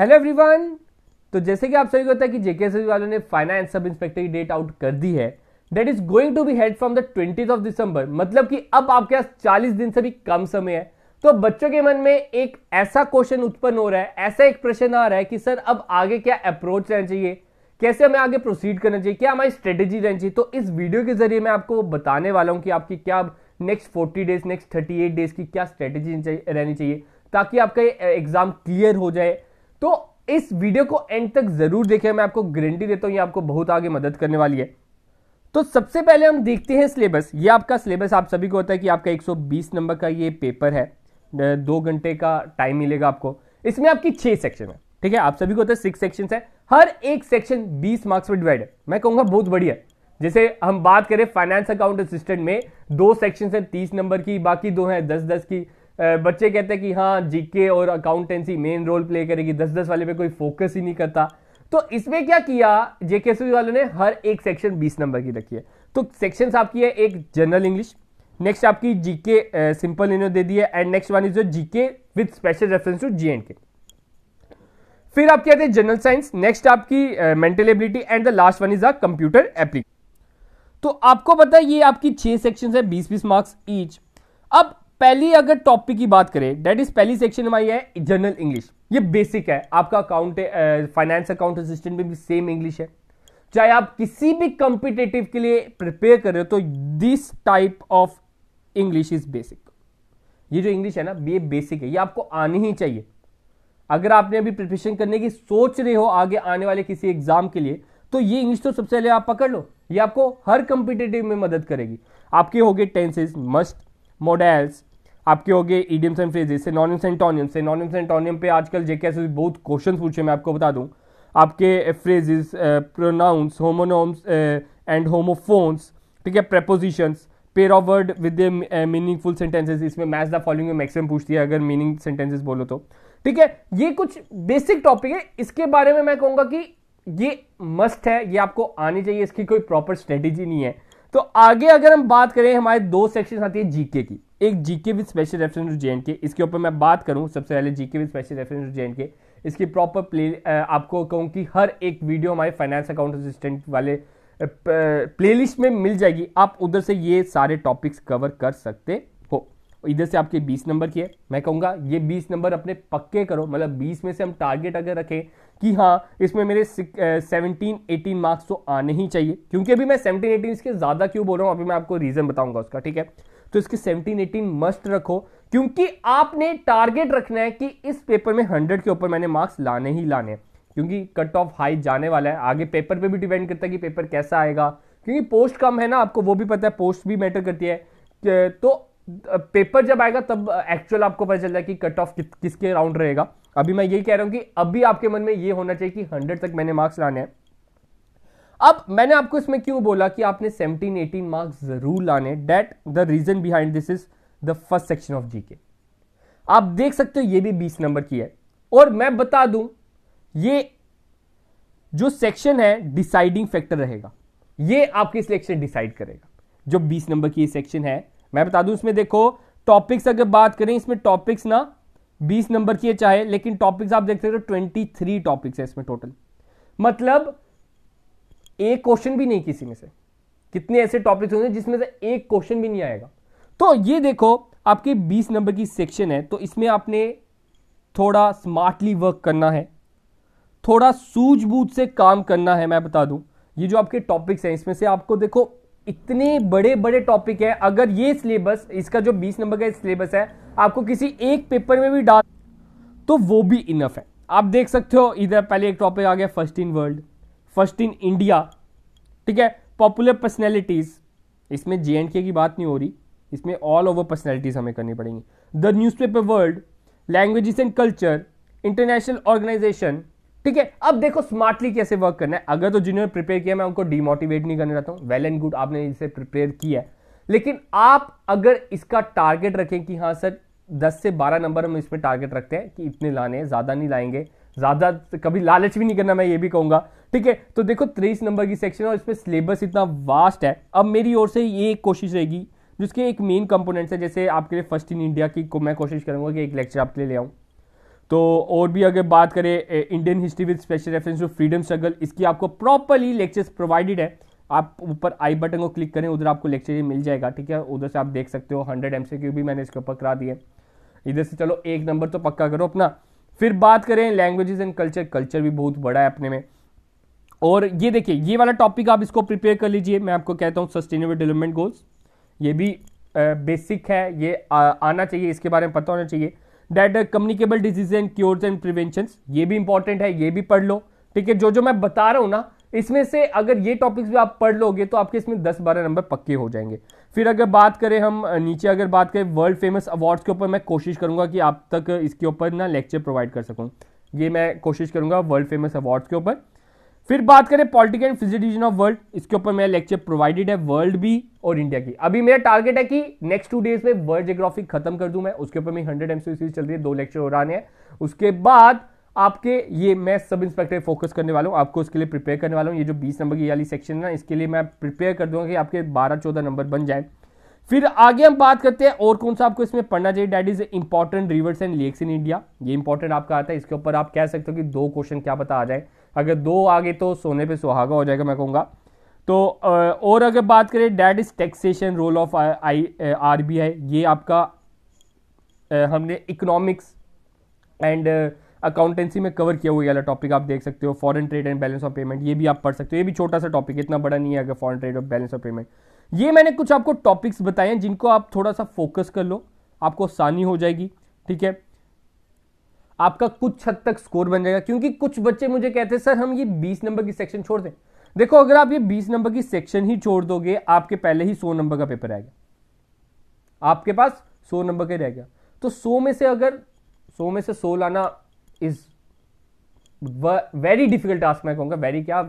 hello everyone तो जैसे कि आप सभी को पता है कि जेके वालों ने फाइनेंस सब इंस्पेक्टर की डेट आउट कर दी है date is going to be held from the twenty of December मतलब कि अब आपके पास चालीस दिन से भी कम समय है तो बच्चों के मन में एक ऐसा क्वेश्चन उत्पन्न हो रहा है ऐसा एक प्रश्न आ रहा है कि सर अब आगे क्या अप्रोच रहना चाहिए कैसे हमें आगे प्रोसीड करना चाहिए क्या हमारी स्ट्रेटेजी रहनी चाहिए तो इस वीडियो के जरिए मैं आपको बताने वाला हूँ कि आपकी क्या next forty days next thirty eight days की क्या स्ट्रेटेजी रहनी चाहिए ताकि आपका एग्जाम क्लियर हो जाए तो इस वीडियो को एंड तक जरूर देखें मैं आपको गारंटी देता हूं ये आपको बहुत आगे मदद करने वाली है तो सबसे पहले हम देखते हैं सिलेबस ये आपका सिलेबस आप सभी को होता है कि आपका 120 नंबर का ये पेपर है दो घंटे का टाइम मिलेगा आपको इसमें आपकी छह सेक्शन है ठीक है आप सभी को होता है सिक्स सेक्शन है हर एक सेक्शन 20 मार्क्स में डिवाइड है मैं कहूंगा बहुत बढ़िया जैसे हम बात करें फाइनेंस अकाउंट असिस्टेंट में दो सेक्शन है तीस नंबर की बाकी दो है दस दस की बच्चे कहते हैं कि हाँ जीके और अकाउंटेंसी मेन रोल प्ले करेगी दस दस वाले पे कोई फोकस ही नहीं करता तो इसमें क्या किया जेके वालों ने हर एक सेक्शन बीस नंबर की रखी है तो सेक्शन आपकी है एक जनरल इंग्लिश नेक्स्ट आपकी जीके सिंपल इन्होंने दे दी है and next one is GK with special reference to J and K फिर आप आते हैं जनरल साइंस नेक्स्ट आपकी mental ability and the last one is a computer application तो आपको पता है ये आपकी छह सेक्शंस है बीस बीस मार्क्स ईच अब पहली अगर टॉपिक की बात करें डेट इज पहली सेक्शन में आई है जनरल इंग्लिश ये बेसिक है आपका अकाउंट फाइनेंस अकाउंट असिस्टेंट में भी सेम इंग्लिश है चाहे आप किसी भी कंपिटेटिव के लिए प्रिपेयर कर रहे हो तो this type of English is basic ये जो इंग्लिश है ना ये बेसिक है ये आपको आनी ही चाहिए अगर आपने अभी प्रिपरेशन करने की सोच रहे हो आगे आने वाले किसी एग्जाम के लिए तो ये इंग्लिश तो सबसे पहले आप पकड़ लो ये आपको हर कंपिटेटिव में मदद करेगी आपके हो गए टेंसेज मस्ट मॉडल्स आपके हो गए idioms and phrases synonyms antonyms synonyms antonym पे आजकल जेके एस बहुत क्वेश्चन पूछे मैं आपको बता दूँ आपके phrases pronouns homonyms and homophones ठीक है prepositions pair of word with meaningful sentences इसमें मैच द फॉलोइंग मैक्सिमम पूछती है अगर मीनिंग सेंटेंसेस बोलो तो ठीक है ये कुछ बेसिक टॉपिक है इसके बारे में मैं कहूँगा कि ये मस्ट है ये आपको आनी चाहिए इसकी कोई प्रॉपर स्ट्रेटेजी नहीं है तो आगे अगर हम बात करें हमारे दो सेक्शन आती है जीके की एक GK with special reference to K इसके ऊपर मैं बात करूं सबसे पहले GK with special reference to K इसकी प्रॉपर प्ले आपको कहूं कि हर एक वीडियो हमारे फाइनेंस अकाउंट असिस्टेंट वाले प्लेलिस्ट में मिल जाएगी आप उधर से ये सारे टॉपिक्स कवर कर सकते हो इधर से आपके 20 नंबर की है मैं कहूँगा ये 20 नंबर अपने पक्के करो मतलब 20 में से हम टारगेट अगर रखें कि हाँ इसमें मेरे सेवनटीन एटीन मार्क्स तो आने ही चाहिए क्योंकि अभी मैं सेवनटीन एटीन इसके ज़्यादा क्यों बोल रहा हूँ अभी मैं आपको रीज़न बताऊंगा उसका ठीक है तो इसके सेवनटीन एटीन मस्ट रखो क्योंकि आपने टारगेट रखना है कि इस पेपर में हंड्रेड के ऊपर मैंने मार्क्स लाने ही लाने क्योंकि कट ऑफ हाई जाने वाला है आगे पेपर पे भी डिपेंड करता है कि पेपर कैसा आएगा क्योंकि पोस्ट कम है ना आपको वो भी पता है पोस्ट भी मैटर करती है तो पेपर जब आएगा तब एक्चुअल आपको पता चल जाएगा कि कट ऑफ किसके राउंड रहेगा अभी मैं यही कह रहा हूं कि अभी आपके मन में ये होना चाहिए कि हंड्रेड तक मैंने मार्क्स लाने हैं अब मैंने आपको इसमें क्यों बोला कि आपने सेवनटीन एटीन मार्क्स जरूर लाने that the reason behind this is the first section of GK आप देख सकते हो ये भी बीस नंबर की है और मैं बता दूं ये जो सेक्शन है डिसाइडिंग फैक्टर रहेगा ये आपकी सिलेक्शन डिसाइड करेगा जो बीस नंबर की ये सेक्शन है मैं बता दूं इसमें देखो टॉपिक्स अगर बात करें इसमें टॉपिक्स ना बीस नंबर की है चाहे लेकिन टॉपिक्स आप देख सकते हो ट्वेंटी थ्री टॉपिक्स है इसमें टोटल मतलब एक क्वेश्चन भी नहीं किसी में से कितने ऐसे टॉपिक्स होंगे जिसमें से एक क्वेश्चन भी नहीं आएगा तो ये देखो आपके बीस नंबर की सेक्शन है तो इसमें आपने थोड़ा स्मार्टली वर्क करना है थोड़ा सूझबूझ से काम करना है मैं बता दूं ये जो आपके टॉपिक्स हैं इसमें से आपको देखो इतने बड़े बड़े टॉपिक है अगर ये सिलेबस इसका जो बीस नंबर का सिलेबस है आपको किसी एक पेपर में भी डाल तो वो भी इनफ है आप देख सकते हो इधर पहले एक टॉपिक आ गया first in world first in India ठीक है पॉपुलर पर्सनैलिटीज़ इसमें जे एंड के की बात नहीं हो रही इसमें ऑल ओवर पर्सनैलिटीज़ हमें करनी पड़ेंगी the newspaper world languages and culture international organization ठीक है अब देखो स्मार्टली कैसे वर्क करना है अगर तो जिन्होंने प्रिपेयर किया मैं उनको डिमोटिवेट नहीं करने रहता हूँ वेल एंड गुड आपने इसे प्रिपेयर किया है लेकिन आप अगर इसका टारगेट रखें कि हाँ सर दस से बारह नंबर हम इसमें टारगेट रखते हैं कि इतने लाने हैं ज़्यादा नहीं लाएंगे ज़्यादा तो कभी लालच भी नहीं करना मैं ये भी कहूँगा ठीक है तो देखो तेईस नंबर की सेक्शन है और इसमें सिलेबस इतना वास्ट है अब मेरी ओर से ये एक कोशिश रहेगी जिसके एक मेन कंपोनेंट्स है जैसे आपके लिए फर्स्ट इन इंडिया की को मैं कोशिश करूँगा कि एक लेक्चर आपके लिए ले आऊँ तो और भी अगर बात करें Indian history with special reference to freedom struggle इसकी आपको प्रॉपरली लेक्चर्स प्रोवाइडेड है आप ऊपर आई बटन को क्लिक करें उधर आपको लेक्चर मिल जाएगा ठीक है उधर से आप देख सकते हो हंड्रेड एम भी मैंने इसके ऊपर करा दिए इधर से चलो एक नंबर तो पक्का करो अपना फिर बात करें लैंग्वेजेस एंड कल्चर कल्चर भी बहुत बड़ा है अपने में और ये देखिए ये वाला टॉपिक आप इसको प्रिपेयर कर लीजिए मैं आपको कहता हूँ सस्टेनेबल डेवलपमेंट गोल्स ये भी बेसिक है ये आ, आना चाहिए इसके बारे में पता होना चाहिए that communicable disease and cures and prevention ये भी इंपॉर्टेंट है ये भी पढ़ लो ठीक है जो जो मैं बता रहा हूँ ना इसमें से अगर ये टॉपिक्स भी आप पढ़ लोगे तो आपके इसमें दस बारह नंबर पक्के हो जाएंगे फिर अगर बात करें हम नीचे अगर बात करें वर्ल्ड फेमस अवार्ड्स के ऊपर मैं कोशिश करूंगा कि आप तक इसके ऊपर ना लेक्चर प्रोवाइड कर सकूँ ये मैं कोशिश करूंगा वर्ल्ड फेमस अवार्ड्स के ऊपर फिर बात करें political and physical division of world इसके ऊपर मेरा लेक्चर प्रोवाइडेड है वर्ल्ड भी और इंडिया की अभी मेरा टारगेट है कि नेक्स्ट टू डेज में वर्ल्ड जियोग्राफी खत्म कर दूं मैं उसके ऊपर मेरी हंड्रेड एम सीरीज चल रही है दो लेक्चर हो रहा है उसके बाद आपके ये मैं सब इंस्पेक्टर फोकस करने वाला हूँ आपको उसके लिए प्रिपेयर करने वाला हूँ ये जो बीस नंबर की वाली सेक्शन है ना इसके लिए मैं प्रिपेयर कर दूंगा कि आपके बारह चौदह नंबर बन जाए फिर आगे हम बात करते हैं और कौन सा आपको इसमें पढ़ना चाहिए that is important rivers and lakes in India ये इंपॉर्टेंट आपका आता है इसके ऊपर आप कह सकते हो कि दो क्वेश्चन क्या पता आ जाए अगर दो आगे तो सोने पे सुहागा हो जाएगा मैं कहूँगा तो और अगर बात करें that is taxation role of I R B I ये आपका हमने इकोनॉमिक्स एंड अकाउंटेंसी में कवर किया हुआ वाला टॉपिक आप देख सकते हो foreign trade and balance of payment ये भी आप पढ़ सकते हो ये भी छोटा सा टॉपिक इतना बड़ा नहीं है अगर फॉरेन ट्रेड और बैलेंस ऑफ पेमेंट ये मैंने कुछ आपको टॉपिक्स बताए हैं जिनको आप थोड़ा सा फोकस कर लो आपको आसानी हो जाएगी ठीक है आपका कुछ हद तक स्कोर बन जाएगा क्योंकि कुछ बच्चे मुझे कहते हैं सर हम ये 20 नंबर की सेक्शन छोड़ दें देखो अगर आप ये 20 नंबर की सेक्शन ही छोड़ दोगे आपके पहले ही 100 नंबर का पेपर आएगा आपके पास 100 नंबर का रह गया तो 100 में से अगर 100 में से 100 लाना इज वेरी डिफिकल्ट टास्क मैं कहूँगा वेरी क्या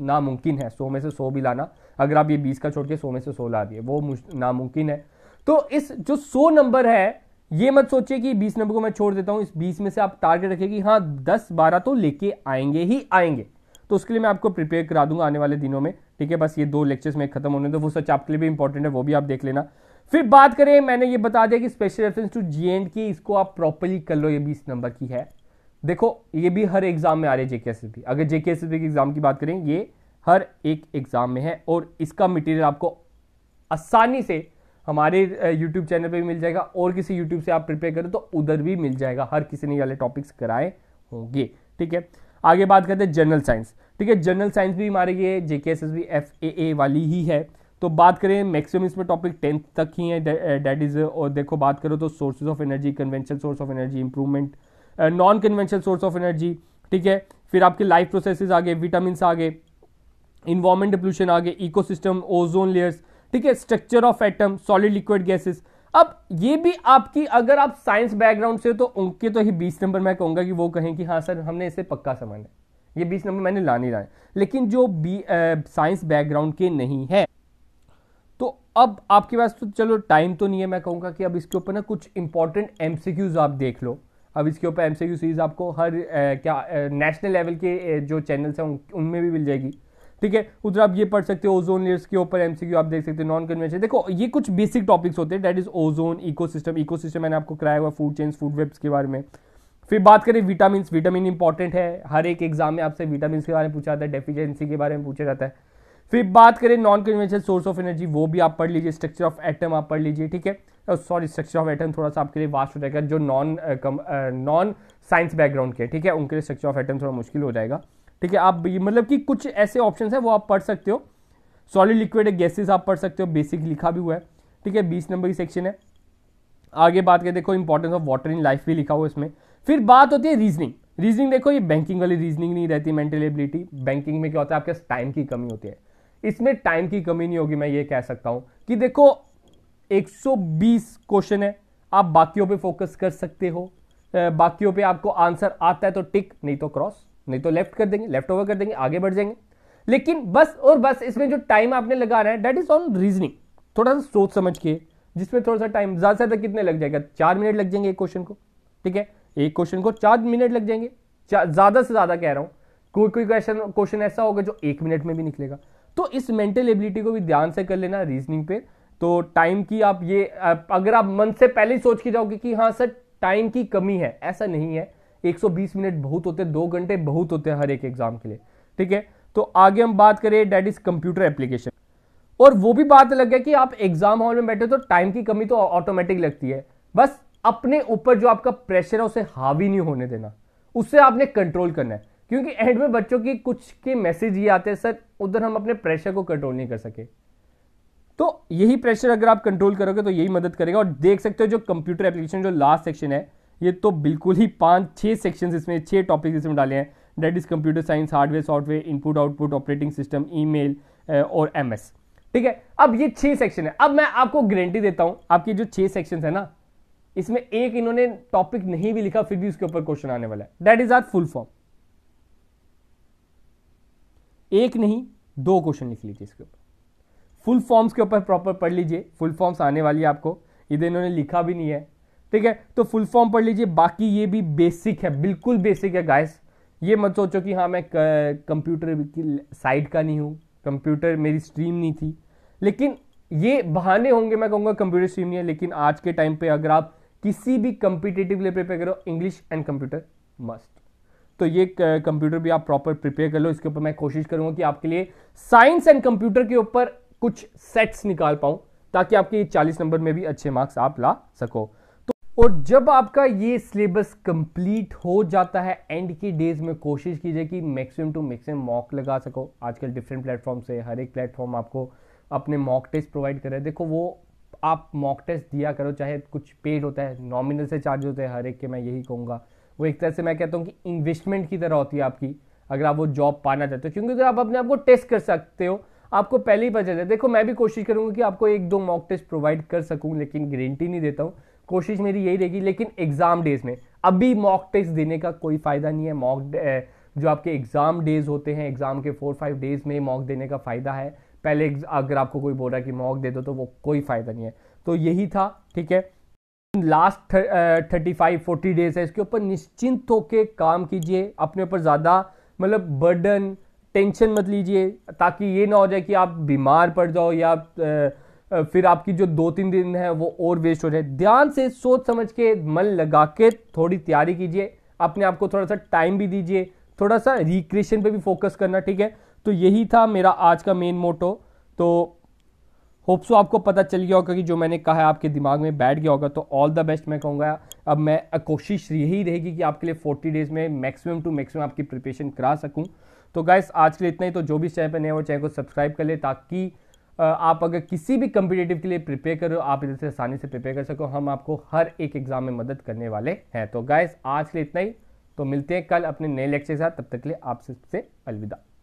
नामुमकिन है सौ में से सौ भी लाना अगर आप ये बीस का छोड़ के सौ में से सौ ला दिए वो नामुमकिन है तो इस जो सौ नंबर है ये मत सोचिए कि बीस नंबर को मैं छोड़ देता हूँ इस बीस में से आप टारगेट रखिए कि हाँ दस बारह तो लेके आएंगे ही आएंगे तो उसके लिए मैं आपको प्रिपेयर करा दूंगा आने वाले दिनों में ठीक है बस ये दो लेक्चर्स में खत्म होने तो वो सच आपके लिए भी इंपॉर्टेंट है वो भी आप देख लेना फिर बात करें मैंने ये बता दिया कि स्पेशल रेफरेंस टू जी की इसको आप प्रॉपरली कर लो ये बीस नंबर की है देखो ये भी हर एग्जाम में आ रहे जेके एस अगर जेके एस के एग्जाम की बात करें ये हर एक एग्जाम में है और इसका मटेरियल आपको आसानी से हमारे यूट्यूब चैनल पे भी मिल जाएगा और किसी यूट्यूब से आप प्रिपेयर करें तो उधर भी मिल जाएगा हर किसी ने वाले टॉपिक्स कराए होंगे ठीक है आगे बात करते हैं जनरल साइंस ठीक है जनरल साइंस भी हमारे ये JK S S B F A A वाली ही है तो बात करें मैक्सिमम इसमें टॉपिक टेंथ तक ही है डैट इज़ और देखो बात करो तो sources of energy convention source of energy improvement non conventional source of energy ठीक है फिर आपके लाइफ प्रोसेसेस आ गए विटामिन आ गए इन्वायरमेंट पोल्यूशन आ गए इकोसिस्टम ओजोन लेयर्स ठीक है structure of atom solid liquid gases अब ये भी आपकी अगर आप साइंस बैकग्राउंड से हो तो उनके तो ही बीस नंबर मैं कहूँगा कि वो कहें कि हाँ सर हमने इसे पक्का समझना है ये बीस नंबर मैंने लाने लाए लेकिन जो बी साइंस बैकग्राउंड के नहीं है तो अब आपके पास तो चलो टाइम तो नहीं है मैं कहूँगा कि अब इसके ऊपर ना कुछ इंपॉर्टेंट एमसीक्यूज आप देख लो अब इसके ऊपर एम सीरीज़ आपको हर ए, क्या नेशनल लेवल के ए, जो चैनल्स हैं उनमें भी मिल जाएगी ठीक है उधर आप ये पढ़ सकते हो ओजोन लेयर्स के ऊपर एमसीक्यू आप देख सकते हो नॉन कन्वेंशन देखो ये कुछ बेसिक टॉपिक्स होते हैं that is ozone ecosystem ecosystem मैंने आपको कराया हुआ फूड चेन्स फूड वेब्स के बारे में फिर बात करें विटामिन विटामिन इंपॉर्टेंट है हर एक एग्जाम में आपसे विटामिन के बारे में पूछा जाता है डेफिशिएंसी के बारे में पूछा जाता है फिर बात करें non conventional source of energy वो भी आप पढ़ लीजिए स्ट्रक्चर ऑफ एटम आप पढ़ लीजिए ठीक है सॉरी स्ट्रक्चर ऑफ एटम थोड़ा सा आपके लिए वास्ट हो जाएगा जो नॉन नॉन साइंस बैकग्राउंड के ठीक है उनके लिए स्ट्रक्चर ऑफ एटम थोड़ा मुश्किल हो जाएगा ठीक है आप मतलब कि कुछ ऐसे ऑप्शन है वो आप पढ़ सकते हो सॉलिड लिक्विड गैसेज आप पढ़ सकते हो बेसिक लिखा भी हुआ है ठीक है बीस नंबर की सेक्शन है आगे बात करें देखो importance of water in life भी लिखा हुआ है इसमें फिर बात होती है रीजनिंग रीजनिंग देखो ये बैंकिंग वाली रीजनिंग नहीं रहती मेंटल एबिलिटी बैंकिंग में क्या होता है आपके टाइम की कमी होती है इसमें टाइम की कमी नहीं होगी मैं ये कह सकता हूं कि देखो 120 क्वेश्चन है आप बाकियों पे फोकस कर सकते हो बाकियों पे आपको आंसर आता है तो टिक नहीं तो क्रॉस नहीं तो लेफ्ट कर देंगे लेफ्ट ओवर कर देंगे आगे बढ़ जाएंगे लेकिन बस और बस इसमें जो टाइम आपने लगाना है डेट इज ऑन रीजनिंग थोड़ा सा सोच समझ के जिसमें थोड़ा सा टाइम ज़्यादा से तो ज़्यादा कितने लग जाएगा चार मिनट लग जाएंगे एक क्वेश्चन को ठीक है एक क्वेश्चन को चार मिनट लग जाएंगे ज़्यादा से ज़्यादा कह रहा हूं कोई कोई क्वेश्चन क्वेश्चन ऐसा होगा जो एक मिनट में भी निकलेगा तो इस मेंटल एबिलिटी को भी ध्यान से कर लेना रीजनिंग पे तो टाइम की आप ये अगर आप मन से पहले ही सोच के जाओगे कि हाँ सर टाइम की कमी है ऐसा नहीं है 120 मिनट बहुत होते हैं दो घंटे बहुत होते हैं हर एक एग्जाम के लिए ठीक है तो आगे हम बात करें डेट इज कंप्यूटर एप्लीकेशन और वो भी बात अलग है कि आप एग्जाम हॉल में बैठे तो टाइम की कमी तो ऑटोमेटिक लगती है बस अपने ऊपर जो आपका प्रेशर है उसे हावी नहीं होने देना उससे आपने कंट्रोल करना है क्योंकि एंड में बच्चों की कुछ के मैसेज ये आते हैं सर उधर हम अपने प्रेशर को कंट्रोल नहीं कर सके तो यही प्रेशर अगर आप कंट्रोल करोगे तो यही मदद करेगा और देख सकते हो जो कंप्यूटर एप्लीकेशन जो लास्ट सेक्शन है ये तो बिल्कुल ही पाँच छह सेक्शन इसमें छह टॉपिक इसमें डाले हैं that is computer science hardware software input output operating system E और एमएस ठीक है अब ये छह सेक्शन है अब मैं आपको गारंटी देता हूं आपकी जो छह सेक्शन है ना इसमें एक इन्होंने टॉपिक नहीं भी लिखा फिर भी उसके ऊपर क्वेश्चन आने वाला है that is R full form एक नहीं दो क्वेश्चन लिख लीजिए इसके ऊपर फुल फॉर्म्स के ऊपर प्रॉपर पढ़ लीजिए फुल फॉर्म्स आने वाली है आपको इधर तो इन्होंने लिखा भी नहीं है ठीक है तो फुल फॉर्म पढ़ लीजिए बाकी ये भी बेसिक है बिल्कुल बेसिक है गाइस ये मत सोचो कि हाँ मैं कंप्यूटर की साइड का नहीं हूँ कंप्यूटर मेरी स्ट्रीम नहीं थी लेकिन ये बहाने होंगे मैं कहूँगा कंप्यूटर स्ट्रीम नहीं है लेकिन आज के टाइम पे अगर आप किसी भी कंपिटेटिव लेवल पे करो इंग्लिश एंड कंप्यूटर मस्ट तो ये कंप्यूटर भी आप प्रॉपर प्रिपेयर कर लो इसके ऊपर मैं कोशिश करूंगा कि आपके लिए साइंस एंड कंप्यूटर के ऊपर कुछ सेट्स निकाल पाऊं ताकि आपके चालीस नंबर में भी अच्छे मार्क्स आप ला सको तो और जब आपका ये सिलेबस कंप्लीट हो जाता है एंड की डेज में कोशिश कीजिए कि मैक्सिमम टू मैक्सिमम मॉक लगा सको आजकल डिफरेंट प्लेटफॉर्म से हर एक प्लेटफॉर्म आपको अपने मॉक टेस्ट प्रोवाइड कर रहे हैं देखो वो आप मॉक टेस्ट दिया करो चाहे कुछ पेड होता है नॉमिनल से चार्ज होते हैं हर एक के मैं यही कहूँगा वो एक तरह से मैं कहता हूँ कि इन्वेस्टमेंट की तरह होती है आपकी अगर आप वो जॉब पाना चाहते हो क्योंकि अगर आप अपने आप को टेस्ट कर सकते हो आपको पहले ही पता चलता है देखो मैं भी कोशिश करूँगा कि आपको एक दो मॉक टेस्ट प्रोवाइड कर सकूँ लेकिन गारंटी नहीं देता हूँ कोशिश मेरी यही रहेगी लेकिन एग्ज़ाम डेज में अभी मॉक टेस्ट देने का कोई फ़ायदा नहीं है मॉक जो आपके एग्ज़ाम डेज होते हैं एग्ज़ाम के फोर फाइव डेज़ में मॉक देने का फ़ायदा है पहले अगर आपको कोई बोल रहा है कि मॉक दे दो तो वो कोई फ़ायदा नहीं है तो यही था ठीक है last thirty five forty days है इसके ऊपर निश्चिंत होकर काम कीजिए अपने ऊपर ज़्यादा मतलब बर्डन टेंशन मत लीजिए ताकि ये ना हो जाए कि आप बीमार पड़ जाओ या uh, uh, फिर आपकी जो दो तीन दिन है वो और वेस्ट हो जाए ध्यान से सोच समझ के मन लगा के थोड़ी तैयारी कीजिए अपने आप को थोड़ा सा टाइम भी दीजिए थोड़ा सा रिक्रिएशन पे भी फोकस करना ठीक है तो यही था मेरा आज का मेन मोटो तो होप्सो आपको पता चल गया होगा कि जो मैंने कहा है आपके दिमाग में बैठ गया होगा तो ऑल द बेस्ट मैं कहूँगा अब मैं कोशिश यही रहेगी कि आपके लिए 40 डेज़ में मैक्सिमम टू मैक्सिमम आपकी प्रिपरेशन करा सकूँ तो गाइस आज के लिए इतना ही तो जो भी चैनल पर नए हो चैनल को सब्सक्राइब कर ले ताकि आप अगर किसी भी कम्पिटेटिव के लिए प्रिपेयर करो आप इधर से आसानी से प्रिपेयर कर सको हम आपको हर एक एग्ज़ाम में मदद करने वाले हैं तो गाइस आज के लिए इतना ही तो मिलते हैं कल अपने नए लेक्चर के साथ तब तक के लिए आप सबसे अलविदा